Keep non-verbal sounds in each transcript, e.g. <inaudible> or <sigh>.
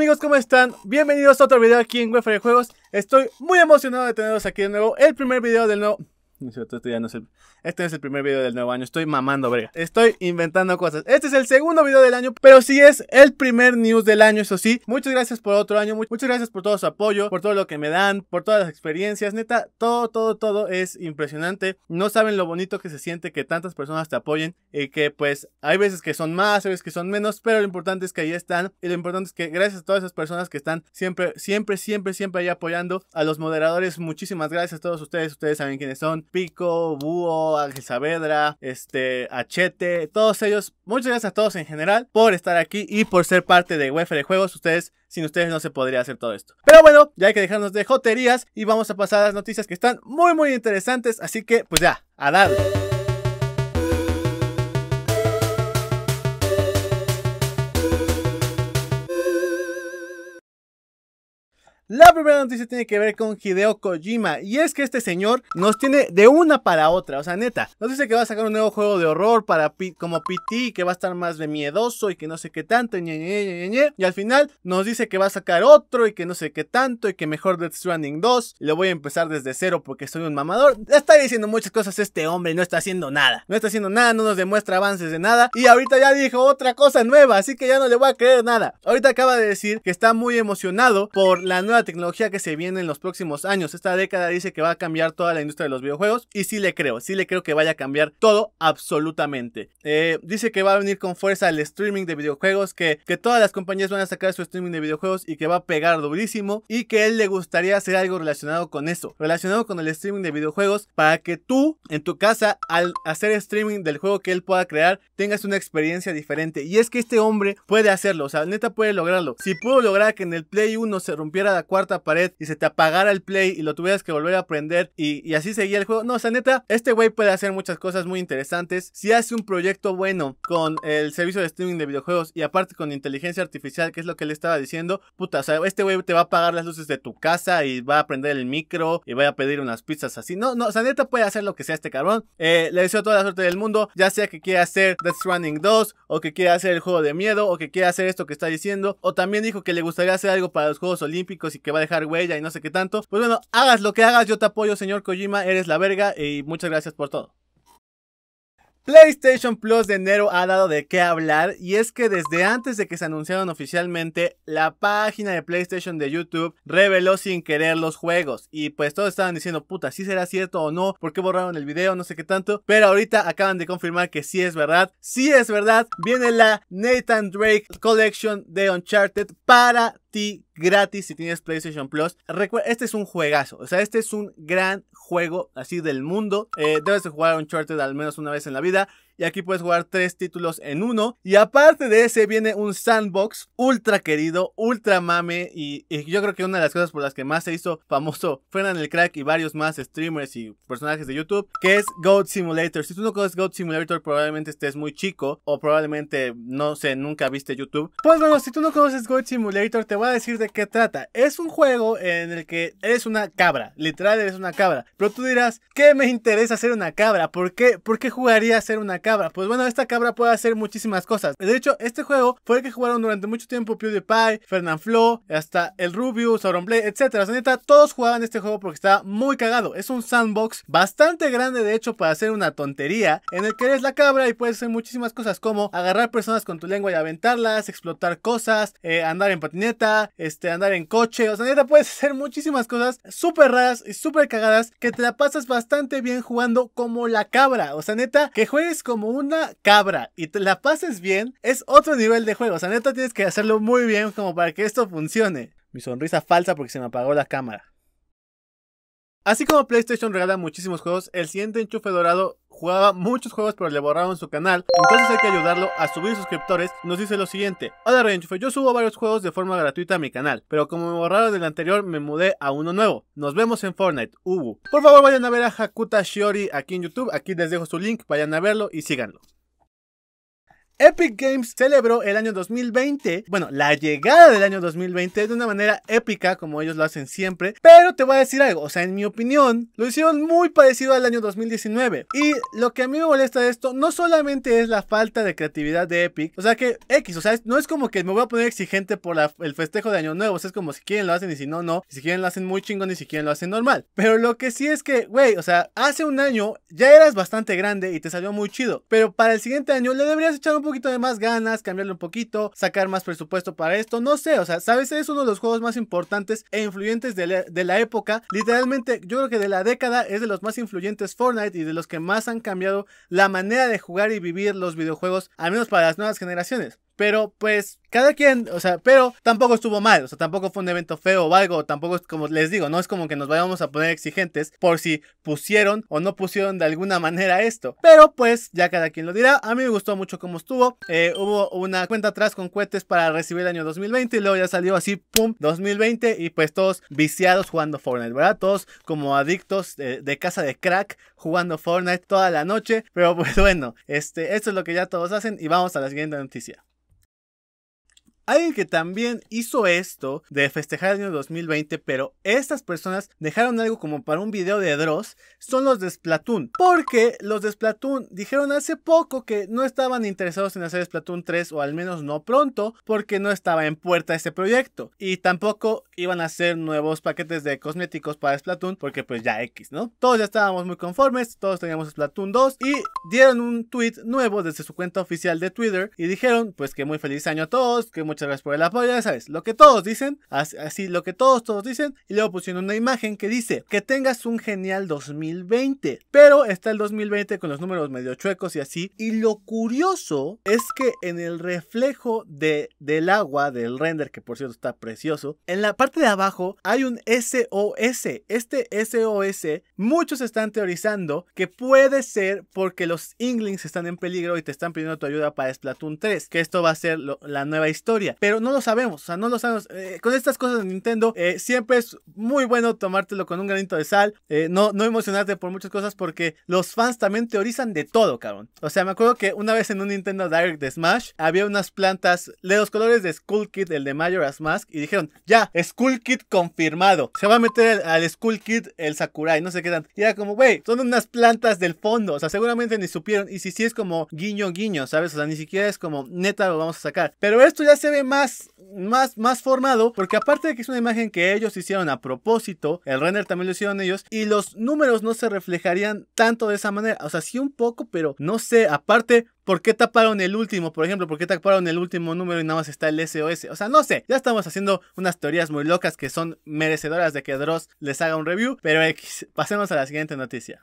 amigos, ¿cómo están? Bienvenidos a otro video aquí en Wefra Juegos. Estoy muy emocionado de tenerlos aquí de nuevo. El primer video del nuevo... No este no es el... Este es el primer video del nuevo año. Estoy mamando brega. Estoy inventando cosas. Este es el segundo video del año, pero sí es el primer news del año, eso sí. Muchas gracias por otro año. Muchas gracias por todo su apoyo, por todo lo que me dan, por todas las experiencias. Neta, todo, todo, todo es impresionante. No saben lo bonito que se siente que tantas personas te apoyen y que pues hay veces que son más, hay veces que son menos, pero lo importante es que ahí están. Y lo importante es que gracias a todas esas personas que están siempre, siempre, siempre, siempre ahí apoyando. A los moderadores, muchísimas gracias a todos ustedes. Ustedes saben quiénes son. Pico, Búho, Ángel Saavedra, este, Achete, todos ellos. Muchas gracias a todos en general por estar aquí y por ser parte de de Juegos. Ustedes, sin ustedes no se podría hacer todo esto. Pero bueno, ya hay que dejarnos de joterías y vamos a pasar a las noticias que están muy muy interesantes. Así que pues ya, a darle. La primera noticia tiene que ver con Hideo Kojima y es que este señor nos tiene de una para otra, o sea, neta, nos dice que va a sacar un nuevo juego de horror para como PT, que va a estar más de miedoso y que no sé qué tanto, y, al final nos dice que va a sacar otro y que no sé qué tanto y que mejor Death Stranding 2, y lo voy a empezar desde cero porque soy un mamador. Está diciendo muchas cosas este hombre, no está haciendo nada, no está haciendo nada, no nos demuestra avances de nada y ahorita ya dijo otra cosa nueva, así que ya no le voy a creer nada. Ahorita acaba de decir que está muy emocionado por la nueva tecnología que se viene en los próximos años. Esta década dice que va a cambiar toda la industria de los videojuegos y si le creo, sí le creo que vaya a cambiar todo absolutamente. Eh, dice que va a venir con fuerza el streaming de videojuegos, que, que todas las compañías van a sacar su streaming de videojuegos y que va a pegar durísimo y que él le gustaría hacer algo relacionado con eso, relacionado con el streaming de videojuegos para que tú en tu casa al hacer streaming del juego que él pueda crear tengas una experiencia diferente. Y es que este hombre puede hacerlo, o sea, neta puede lograrlo. Si pudo lograr que en el Play 1 se rompiera la cuarta pared y se te apagara el play y lo tuvieras que volver a aprender y, así seguía el juego. No, o sea, neta, este güey puede hacer muchas cosas muy interesantes. Si hace un proyecto bueno con el servicio de streaming de videojuegos y aparte con inteligencia artificial, que es lo que le estaba diciendo, puta, o sea, este güey te va a apagar las luces de tu casa y va a prender el micro y va a pedir unas pizzas así. No, no, o neta puede hacer lo que sea este cabrón. Eh, le deseo toda la suerte del mundo, ya sea que quiera hacer Death running 2 o que quiera hacer el juego de miedo o que quiera hacer esto que está diciendo o también dijo que le gustaría hacer algo para los Juegos Olímpicos y que va a dejar huella y no sé qué tanto. Pues bueno, hagas lo que hagas, yo te apoyo, señor Kojima, eres la verga y muchas gracias por todo. PlayStation Plus de enero ha dado de qué hablar y es que desde antes de que se anunciaron oficialmente, la página de PlayStation de YouTube reveló sin querer los juegos y pues todos estaban diciendo, puta, si será cierto o no, porque borraron el video, no sé qué tanto, pero ahorita acaban de confirmar que sí es verdad, sí es verdad, viene la Nathan Drake Collection de Uncharted para gratis si tienes PlayStation Plus. Recuerda, este es un juegazo, o sea, este es un gran juego así del mundo. Eh, debes de jugar Uncharted al menos una vez en la vida y aquí puedes jugar tres títulos en uno. Y aparte de ese viene un sandbox ultra querido, ultra mame y, yo creo que una de las cosas por las que más se hizo famoso Fueron el Crack y varios más streamers y personajes de YouTube, que es Goat Simulator. Si tú no conoces Goat Simulator, probablemente estés muy chico o probablemente, no sé, nunca viste YouTube. Pues bueno, si tú no conoces Goat Simulator, te voy a decir de qué trata. Es un juego en el que eres una cabra, literal eres una cabra. Pero tú dirás, ¿qué me interesa ser una cabra? ¿Por qué, ¿Por qué jugaría a ser una cabra? Pues bueno, esta cabra puede hacer muchísimas cosas. De hecho, este juego fue el que jugaron durante mucho tiempo PewDiePie, Fernanfloo, hasta el Rubius, Auronplay, etcétera. O sea, neta, todos jugaban este juego porque está muy cagado. Es un sandbox bastante grande, de hecho, para hacer una tontería, en el que eres la cabra y puedes hacer muchísimas cosas como agarrar personas con tu lengua y aventarlas, explotar cosas, eh, andar en patineta, este, andar en coche. O sea, neta, puedes <laughs> hacer muchísimas cosas súper raras y súper cagadas que te la pasas bastante bien jugando como la cabra. O sea, neta, que juegues como como una cabra y te la pases bien, es otro nivel de juego. O sea, neta tienes que hacerlo muy bien como para que esto funcione. Mi sonrisa falsa porque se me apagó la cámara. Así como PlayStation regala muchísimos juegos, el siguiente enchufe dorado jugaba muchos juegos pero le borraron su canal, entonces hay que ayudarlo a subir suscriptores, nos dice lo siguiente. Hola reenchufe, yo subo varios juegos de forma gratuita a mi canal, pero como me borraron del anterior me mudé a uno nuevo. Nos vemos en Fortnite, Ubu. Por favor vayan a ver a Hakuta Shiori aquí en YouTube, aquí les dejo su link, vayan a verlo y síganlo. Epic Games celebró el año 2020, bueno, la llegada del año 2020 de una manera épica, como ellos lo hacen siempre, pero te voy a decir algo, o sea, en mi opinión, lo hicieron muy parecido al año 2019. Y lo que a mí me molesta de esto no solamente es la falta de creatividad de Epic, o sea que X, o sea, no es como que me voy a poner exigente por el festejo de Año Nuevo, o sea, es como si quieren lo hacen y si no, no, si quieren lo hacen muy chingón y si quieren lo hacen normal. Pero lo que sí es que, güey, o sea, hace un año ya eras bastante grande y te salió muy chido, pero para el siguiente año le deberías echar un poco poquito de más ganas, cambiarle un poquito, sacar más presupuesto para esto, no sé, o sea, sabes, es uno de los juegos más importantes e influyentes de la época, literalmente yo creo que de la década es de los más influyentes Fortnite y de los que más han cambiado la manera de jugar y vivir los videojuegos, al menos para las nuevas generaciones. Pero pues cada quien, o sea, pero tampoco estuvo mal, o sea, tampoco fue un evento feo o algo, tampoco es como les digo, no es como que nos vayamos a poner exigentes por si pusieron o no pusieron de alguna manera esto. Pero pues ya cada quien lo dirá, a mí me gustó mucho cómo estuvo, eh, hubo una cuenta atrás con cohetes para recibir el año 2020 y luego ya salió así, ¡pum! 2020 y pues todos viciados jugando Fortnite, ¿verdad? Todos como adictos de, casa de crack jugando Fortnite toda la noche, pero pues <laughs> bueno, este, esto es lo que ya todos hacen y vamos a la siguiente noticia. Alguien que también hizo esto de festejar el año 2020, pero estas personas dejaron algo como para un video de Dross, son los de Splatoon. Porque los de Splatoon dijeron hace poco que no estaban interesados en hacer Splatoon 3, o al menos no pronto, porque no estaba en puerta ese proyecto. Y tampoco iban a hacer nuevos paquetes de cosméticos para Splatoon, porque pues ya X, ¿no? Todos ya estábamos muy conformes, todos teníamos Splatoon 2 y dieron un tweet nuevo desde su cuenta oficial de Twitter y dijeron pues que muy feliz año a todos, que muchas por el apoyo, ya sabes, lo que todos dicen, así lo que todos, todos dicen, y luego pusieron una imagen que dice, que tengas un genial 2020, pero está el 2020 con los números medio chuecos y así, y lo curioso es que en el reflejo de, del agua, del render, que por cierto está precioso, en la parte de abajo hay un SOS, este SOS, muchos están teorizando que puede ser porque los Inglings están en peligro y te están pidiendo tu ayuda para Splatoon 3, que esto va a ser la nueva historia pero no lo sabemos, o sea, no lo sabemos. Eh, con estas cosas de Nintendo eh, siempre es muy bueno tomártelo con un granito de sal, eh, no, no emocionarte por muchas cosas porque los fans también teorizan de todo, cabrón. O sea, me acuerdo que una vez en un Nintendo Direct de Smash había unas plantas de los colores de Skull Kid, el de Majora's Mask, y dijeron, ya, Skull Kid confirmado, se va a meter al Skull Kid el Sakurai, no sé qué tan. Y era como, wey, son unas plantas del fondo, o sea, seguramente ni supieron, y si sí si es como guiño guiño, ¿sabes? O sea, ni siquiera es como neta lo vamos a sacar. Pero esto ya se más, más, más formado, porque aparte de que es una imagen que ellos hicieron a propósito, el render también lo hicieron ellos, y los números no se reflejarían tanto de esa manera. O sea, sí un poco, pero no sé, aparte... ¿Por qué taparon el último? Por ejemplo, ¿por qué taparon el último número y nada más está el SOS? O sea, no sé. Ya estamos haciendo unas teorías muy locas que son merecedoras de que Dross les haga un review. Pero pasemos a la siguiente noticia.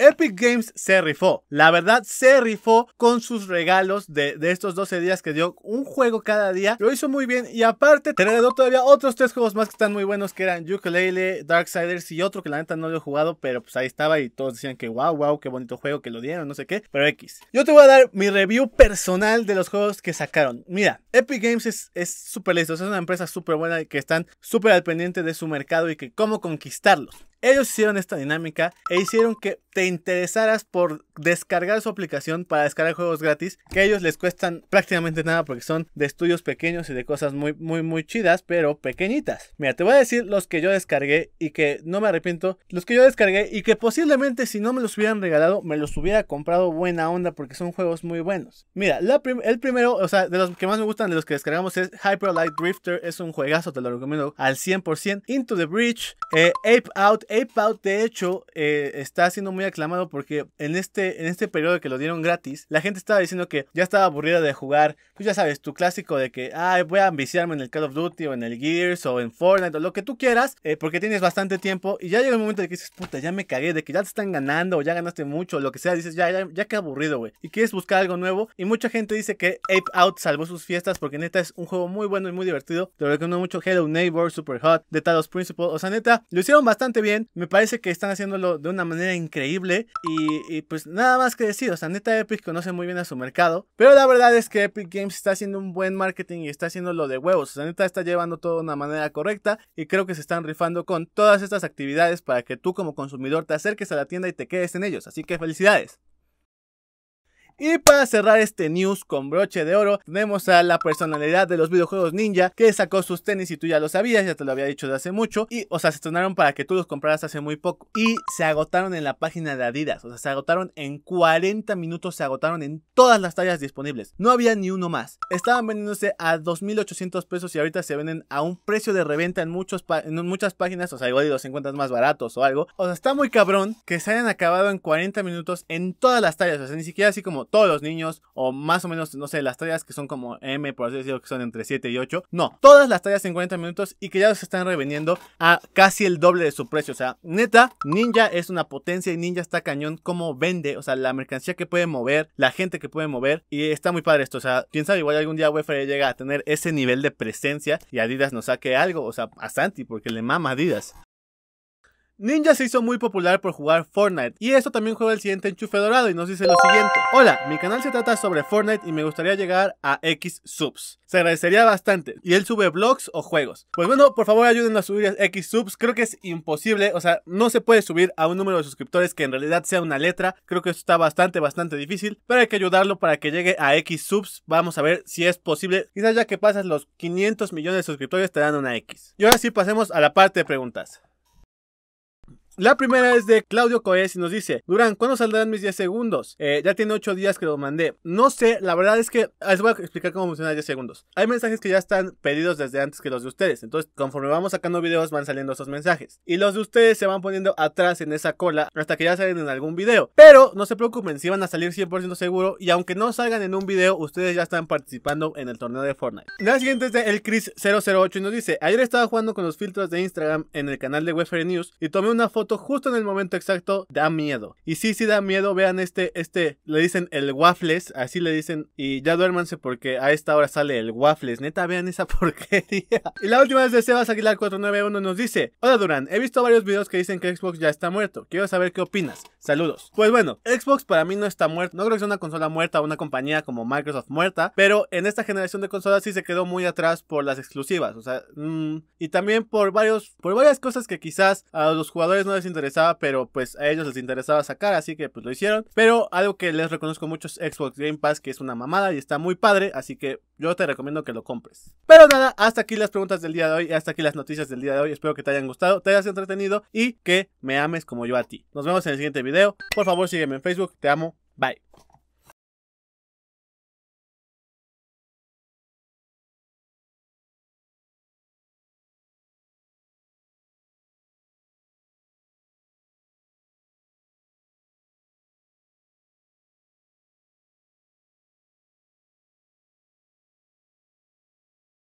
Epic Games se rifó, la verdad se rifó con sus regalos de, estos 12 días que dio un juego cada día, lo hizo muy bien y aparte te regaló todavía otros tres juegos más que están muy buenos que eran Ukulele, Darksiders y otro que la neta no lo he jugado, pero pues ahí estaba y todos decían que wow, wow, qué bonito juego que lo dieron, no sé qué, pero X. Yo te voy a dar mi review personal de los juegos que sacaron. Mira, Epic Games es súper listo, es una empresa súper buena que están súper al pendiente de su mercado y que cómo conquistarlos. Ellos hicieron esta dinámica e hicieron que te interesaras por descargar su aplicación para descargar juegos gratis, que a ellos les cuestan prácticamente nada porque son de estudios pequeños y de cosas muy, muy, muy chidas, pero pequeñitas. Mira, te voy a decir los que yo descargué y que no me arrepiento, los que yo descargué y que posiblemente si no me los hubieran regalado, me los hubiera comprado buena onda porque son juegos muy buenos. Mira, el primero, o sea, de los que más me gustan, de los que descargamos es Hyper Light Drifter, es un juegazo, te lo recomiendo al 100%, Into the Breach, eh, Ape Out, Ape Out, de hecho, eh, está siendo muy aclamado porque en este, en este periodo que lo dieron gratis, la gente estaba diciendo que ya estaba aburrida de jugar, pues ya sabes, tu clásico de que, voy a ambiciarme en el Call of Duty o en el Gears o en Fortnite o lo que tú quieras, eh, porque tienes bastante tiempo y ya llega el momento de que dices, puta, ya me cagué, de que ya te están ganando o ya ganaste mucho, o lo que sea, dices, ya, ya, ya qué aburrido, güey, y quieres buscar algo nuevo y mucha gente dice que Ape Out salvó sus fiestas porque neta es un juego muy bueno y muy divertido, te lo recomiendo mucho, Hello Neighbor, Super Hot, The Talos Principle, o sea, neta, lo hicieron bastante bien me parece que están haciéndolo de una manera increíble. Y, pues nada más que decir, o sea, neta Epic conoce muy bien a su mercado. Pero la verdad es que Epic Games está haciendo un buen marketing y está haciendo de huevos. O sea, neta está llevando todo de una manera correcta. Y creo que se están rifando con todas estas actividades para que tú como consumidor te acerques a la tienda y te quedes en ellos. Así que felicidades. Y para cerrar este news con broche de oro, tenemos a la personalidad de los videojuegos ninja que sacó sus tenis y tú ya lo sabías, ya te lo había dicho de hace mucho. Y, o sea, se estrenaron para que tú los compraras hace muy poco. Y se agotaron en la página de Adidas. O sea, se agotaron en 40 minutos, se agotaron en todas las tallas disponibles. No había ni uno más. Estaban vendiéndose a 2.800 pesos y ahorita se venden a un precio de reventa en, muchos en muchas páginas. O sea, igual y los encuentras más baratos o algo. O sea, está muy cabrón que se hayan acabado en 40 minutos en todas las tallas. O sea, ni siquiera así como todos los niños, o más o menos, no sé, las tallas que son como M, por así decirlo, que son entre 7 y 8. No, todas las tallas en 40 minutos y que ya los están reveniendo a casi el doble de su precio. O sea, neta, Ninja es una potencia y Ninja está cañón como vende, o sea, la mercancía que puede mover, la gente que puede mover y está muy padre esto. O sea, quién sabe, igual algún día Wefre llega a tener ese nivel de presencia y Adidas nos saque algo, o sea, a Santi, porque le mama Adidas. Ninja se hizo muy popular por jugar Fortnite y esto también juega el siguiente enchufe dorado y nos dice lo siguiente. Hola, mi canal se trata sobre Fortnite y me gustaría llegar a X subs. Se agradecería bastante. Y él sube vlogs o juegos. Pues bueno, por favor ayuden a subir a X subs. Creo que es imposible, o sea, no se puede subir a un número de suscriptores que en realidad sea una letra. Creo que esto está bastante, bastante difícil. Pero hay que ayudarlo para que llegue a X subs. Vamos a ver si es posible. Quizás ya que pasas los 500 millones de suscriptores te dan una X. Y ahora sí pasemos a la parte de preguntas. La primera es de Claudio Coes y nos dice, Durán, ¿cuándo saldrán mis 10 segundos? Eh, ya tiene 8 días que lo mandé. No sé, la verdad es que ah, les voy a explicar cómo funciona 10 segundos. Hay mensajes que ya están pedidos desde antes que los de ustedes. Entonces, conforme vamos sacando videos, van saliendo esos mensajes. Y los de ustedes se van poniendo atrás en esa cola hasta que ya salen en algún video. Pero no se preocupen, si van a salir 100% seguro. Y aunque no salgan en un video, ustedes ya están participando en el torneo de Fortnite. La siguiente es de El Chris 008 y nos dice, ayer estaba jugando con los filtros de Instagram en el canal de Wefere News y tomé una foto justo en el momento exacto da miedo. Y sí, sí da miedo. Vean este, este, le dicen el waffles, así le dicen. Y ya duérmanse porque a esta hora sale el waffles. Neta, vean esa <laughs> porquería. Y la última vez de Sebas Aguilar 491 nos dice, hola Durán, he visto varios videos que dicen que Xbox ya está muerto. Quiero saber qué opinas. Saludos. Pues bueno, Xbox para mí no está muerto. No creo que sea una consola muerta o una compañía como Microsoft muerta. Pero en esta generación de consolas sí se quedó muy atrás por las exclusivas. O sea, mm, y también por varios, por varias cosas que quizás a los jugadores no les interesaba, pero pues a ellos les interesaba sacar, así que pues lo hicieron. Pero algo que les reconozco mucho es Xbox Game Pass, que es una mamada y está muy padre, así que yo te recomiendo que lo compres. Pero nada, hasta aquí las preguntas del día de hoy, hasta aquí las noticias del día de hoy. Espero que te hayan gustado, te hayas entretenido y que me ames como yo a ti. Nos vemos en el siguiente video. Por favor, sígueme en Facebook. Te amo. Bye.